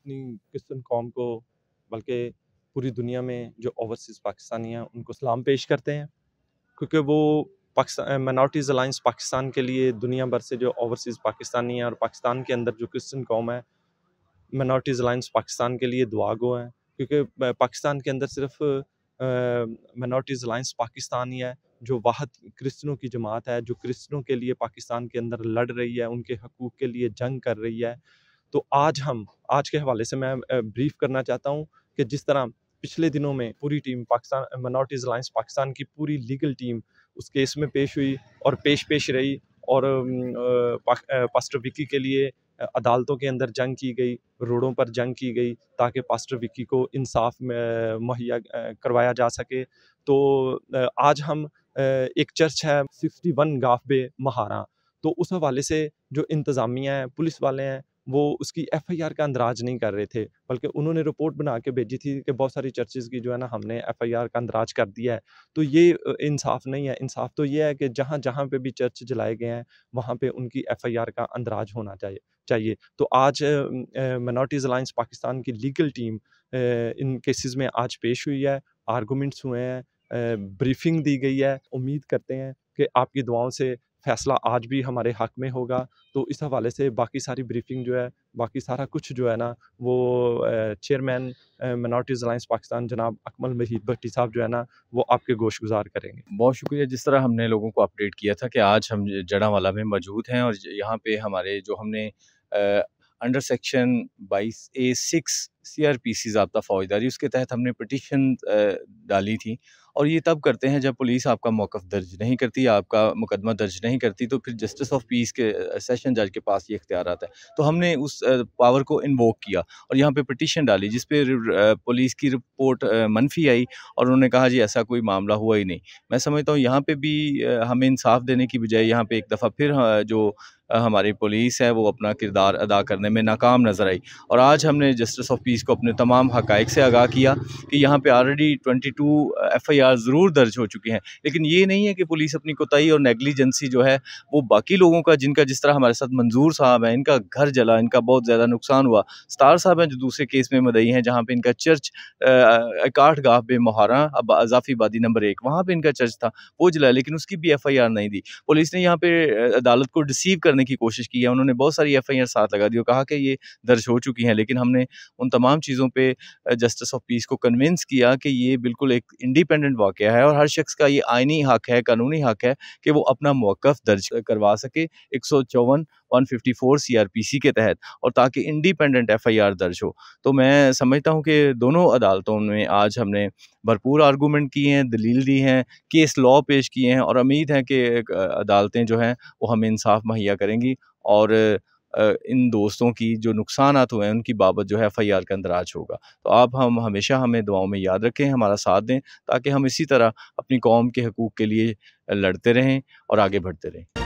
अपनी क्रिश्चन कौम को बल्कि पूरी दुनिया में जो ओवरसीज़ पाकिस्तानी हैं उनको सलाम पेश करते हैं क्योंकि वो पाकिस्तान माइनॉरिटीज़ अलाइंस पाकिस्तान के लिए दुनिया भर से जो ओवरसीज़ पाकिस्तानी हैं और पाकिस्तान के अंदर जो क्रिश्चन कौम है माइनॉरिटीज़ अलाइंस पाकिस्तान के लिए दुआ गो हैं क्योंकि पाकिस्तान के अंदर सिर्फ माइनॉरिटीज़ अलाइंस पाकिस्तान ही है जो वाहद क्रिश्चनों की जमात है जो क्रिश्चनों के लिए पाकिस्तान के अंदर लड़ रही है उनके हकूक़ के लिए जंग कर रही है तो आज हम आज के हवाले से मैं ब्रीफ करना चाहता हूँ कि जिस तरह पिछले दिनों में पूरी team Pakistan minorities alliance Pakistan की पूरी लीगल टीम उस केस में पेश हुई और पेश पेश रही और पास्टर विक्की के लिए अदालतों के अंदर जंग की गई रोडों पर जंग की गई ताकि पास्टर विक्की को इंसाफ मुहैया करवाया जा सके तो आज हम एक चर्च है सिक्सटी वन गाफ बे महारा तो उस हवाले से जो इंतज़ामिया हैं पुलिस वाले हैं वो उसकी एफआईआर का अंदराज नहीं कर रहे थे बल्कि उन्होंने रिपोर्ट बना के भेजी थी कि बहुत सारी चर्चेज़ की जो है ना हमने एफआईआर का अंदराज कर दिया है तो ये इंसाफ नहीं है इंसाफ तो ये है कि जहाँ जहाँ पे भी चर्च जलाए गए हैं वहाँ पे उनकी एफआईआर का अंदराज होना चाहिए चाहिए तो आज मनोरिटीज़ अलाइंस पाकिस्तान की लीगल टीम इन केसेस में आज पेश हुई है आर्गूमेंट्स हुए हैं ब्रीफिंग दी गई है उम्मीद करते हैं कि आपकी दुआओं से फैसला आज भी हमारे हक में होगा तो इस हवाले से बाकी सारी ब्रीफिंग जो है बाकी सारा कुछ जो है ना वो चेयरमैन मिनॉरिटीज़ अलाइंस पाकिस्तान जनाब अकमल महीद भट्टी साहब जो है ना वो आपके गोश गुजार करेंगे बहुत शुक्रिया जिस तरह हमने लोगों को अपडेट किया था कि आज हम जड़ावाला में मौजूद हैं और यहाँ पे हमारे जो हमने under section 22 A six C R P C जबता फौजदारी उसके तहत हमने पटिशन डाली थी और ये तब करते हैं जब पुलिस आपका मौक़ दर्ज नहीं करती आपका मुकदमा दर्ज नहीं करती तो फिर जस्टिस ऑफ पीस के सेशन जज के पास ये इख्तियार आता है तो हमने उस पावर को इन्वोक किया और यहाँ पे पटिशन डाली जिस पे पुलिस की रिपोर्ट मनफी आई और उन्होंने कहा जी ऐसा कोई मामला हुआ ही नहीं मैं समझता हूँ यहाँ पर भी हमें इंसाफ देने की बजाय यहाँ पर एक दफ़ा फिर हाँ, जो हमारी पुलिस है वो अपना किरदार अदा करने में नाकाम नज़र आई और आज हमने जस्टिस ऑफ पीस को अपने तमाम हकाइक से आगाह किया कि यहाँ पर already twenty two F I R ज़रूर दर्ज हो चुकी हैं लेकिन ये नहीं है कि पुलिस अपनी कोताही और नेगलीजेंसी जो है वो बाकी लोगों का जिनका जिस तरह हमारे साथ मंजूर साहब हैं इनका घर जला इनका बहुत ज़्यादा नुकसान हुआ स्टार साहब हैं जो दूसरे केस में मदई हैं जहाँ पर इनका चर्च काठ गाह बे मोहारा अब अजाफी आबादी नंबर एक वहाँ पर इनका चर्च था वो जला लेकिन उसकी भी एफ आई आर नहीं दी पुलिस ने यहाँ पर अदालत को रिसीव करने करने की कोशिश की है उन्होंने बहुत सारी एफ आई आर साथ लगा दी और कहा कि ये दर्ज हो चुकी हैं लेकिन हमने उन तमाम चीज़ों पर जस्टिस ऑफ पीस को कन्विंस किया कि ये बिल्कुल एक इंडिपेंडेंट वाक़ है और हर शख्स का ये आइनी हक है कानूनी हक है कि वो अपना मौक़ दर्ज करवा सके एक सौ चौवन 154 सीआरपीसी के तहत और ताकि इंडिपेंडेंट एफआईआर दर्ज हो तो मैं समझता हूँ कि दोनों अदालतों में आज हमने भरपूर आर्गूमेंट किए हैं दलील दी हैं केस लॉ पेश किए हैं और उम्मीद है कि अदालतें जो हैं वो हमें इंसाफ मुहैया करेंगी और इन दोस्तों की जो नुकसान हुए हैं उनकी बाबत जो है एफ आई आर का अंदराज होगा तो आप हम हमेशा हमें दुआओं में याद रखें हमारा साथ दें ताकि हम इसी तरह अपनी कौम के हकूक़ के लिए लड़ते रहें और आगे बढ़ते रहें